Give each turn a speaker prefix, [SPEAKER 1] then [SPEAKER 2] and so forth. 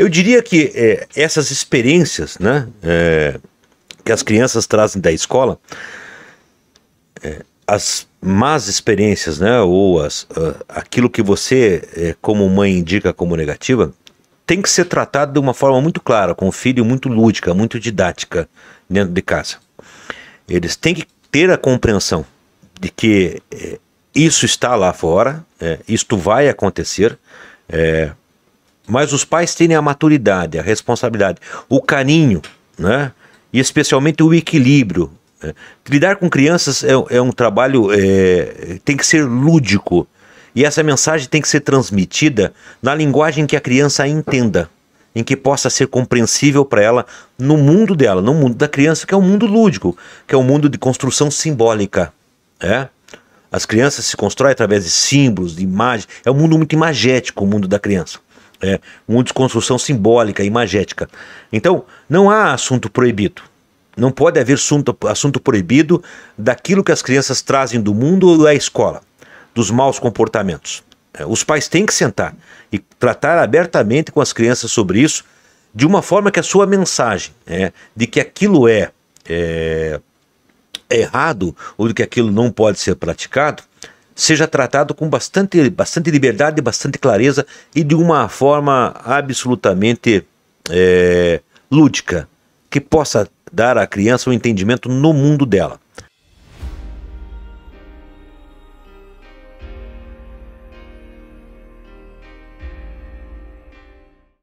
[SPEAKER 1] Eu diria que é, essas experiências né, é, que as crianças trazem da escola, é, as más experiências, né, ou as, aquilo que você, é, como mãe, indica como negativa, tem que ser tratado de uma forma muito clara, com o filho muito lúdica, muito didática dentro de casa. Eles têm que ter a compreensão de que é, isso está lá fora, é, isto vai acontecer. É, mas os pais terem a maturidade, a responsabilidade, o carinho, né? E especialmente o equilíbrio. Né? Lidar com crianças é, é um trabalho, é, tem que ser lúdico. E essa mensagem tem que ser transmitida na linguagem que a criança entenda, em que possa ser compreensível para ela no mundo dela, no mundo da criança, que é um mundo lúdico, que é um mundo de construção simbólica. É? As crianças se constroem através de símbolos, de imagens. É um mundo muito imagético, o mundo da criança é, uma desconstrução simbólica, imagética. Então, não há assunto proibido. Não pode haver assunto, assunto proibido daquilo que as crianças trazem do mundo ou da escola, dos maus comportamentos. É, os pais têm que sentar e tratar abertamente com as crianças sobre isso, de uma forma que a sua mensagem é, de que aquilo é, é errado ou de que aquilo não pode ser praticado seja tratado com bastante, bastante liberdade, bastante clareza e de uma forma absolutamente é, lúdica, que possa dar à criança um entendimento no mundo dela.